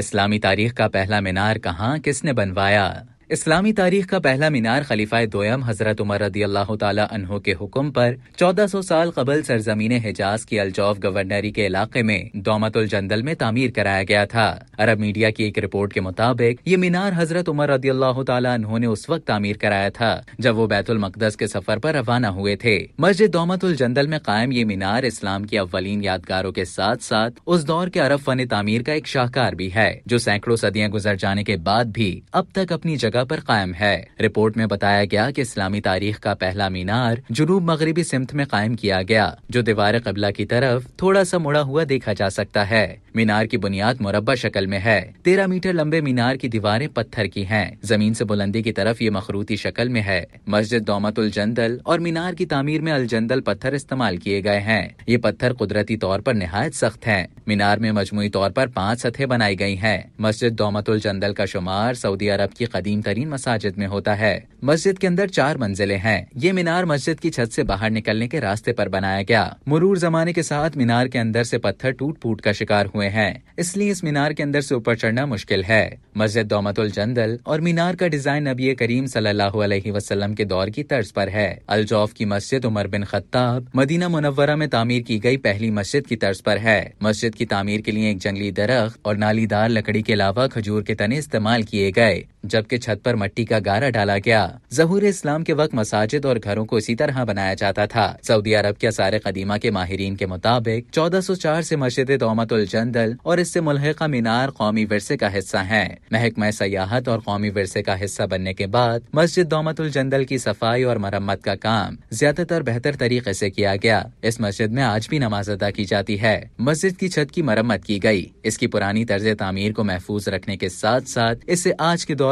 इस्लामी तारीख का पहला मीनार कहाँ किसने बनवाया इस्लामी तारीख का पहला मीनार खलीफा दोयम हजरत उमर रदी अल्लाह तहों के हुक्म पर 1400 साल कबल सरजमीन हिजाज की अलजौफ गवर्नरी के इलाके में दौमतुल जंदल में तामीर कराया गया था अरब मीडिया की एक रिपोर्ट के मुताबिक ये मीनार हजरत उमर रदी अल्लाह तहों ने उस वक्त तामीर कराया था जब वो बैतुल मकदस के सफर पर रवाना हुए थे मस्जिद दौमतुल जंदल में कायम ये मीनार इस्लाम की अव्वलीन यादगारों के साथ साथ उस दौर के अरब फन तामीर का एक शाहकार भी है जो सैकड़ों सदियाँ गुजर जाने के बाद भी अब तक अपनी जगह जगह पर कायम है रिपोर्ट में बताया गया कि इस्लामी तारीख का पहला मीनार जुनूब मगरबी सिमत में कायम किया गया जो दीवार कबला की तरफ थोड़ा सा मुड़ा हुआ देखा जा सकता है मीनार की बुनियाद मुरबा शक्ल में है तेरह मीटर लंबे मीनार की दीवारें पत्थर की हैं। जमीन से बुलंदी की तरफ ये मखरूती शक्ल में है मस्जिद उल जंदल और मीनार की तामीर में अल जंदल पत्थर इस्तेमाल किए गए हैं ये पत्थर कुदरती तौर पर नहायत सख्त हैं। मीनार में मजमू तौर पर पाँच सतहें बनाई गई हैं। मस्जिद उल जंदल का शुमार सऊदी अरब की कदीम तरीन मसाजिद में होता है मस्जिद के अंदर चार मंजिलें हैं ये मीनार मस्जिद की छत से बाहर निकलने के रास्ते पर बनाया गया मुरूर जमाने के साथ मीनार के अंदर से पत्थर टूट फूट का शिकार हुए हैं इसलिए इस मीनार के अंदर से ऊपर चढ़ना मुश्किल है मस्जिद दौमतुल जंदल और मीनार का डिजाइन नबी करीम सल्लल्लाहु अलैहि वसल्लम के दौर की तर्ज पर है अलजौफ की मस्जिद उमर बिन खत्ताब मदीना मुनवरा में तामीर की गई पहली मस्जिद की तर्ज पर है मस्जिद की तामीर के लिए एक जंगली दरख्त और नालीदार लकड़ी के अलावा खजूर के तने इस्तेमाल किए गए जबकि छत पर मट्टी का गारा डाला गया जहूर इस्लाम के वक्त मसाजिद और घरों को इसी तरह बनाया जाता था सऊदी अरब के सारे कदीमा के माहरीन के मुताबिक चौदह सौ चार से मस्जिद उल जंदल और इससे मुलहका मीनार कौमी वरसे का हिस्सा है महकमा सयाहत और कौमी वरसे का हिस्सा बनने के बाद मस्जिद दोमतुल जंदल की सफाई और मरम्मत का काम ज्यादातर बेहतर तरीके से किया गया इस मस्जिद में आज भी नमाज अदा की जाती है मस्जिद की छत की मरम्मत की गई इसकी पुरानी तर्ज तामीर को महफूज रखने के साथ साथ इससे आज के दौर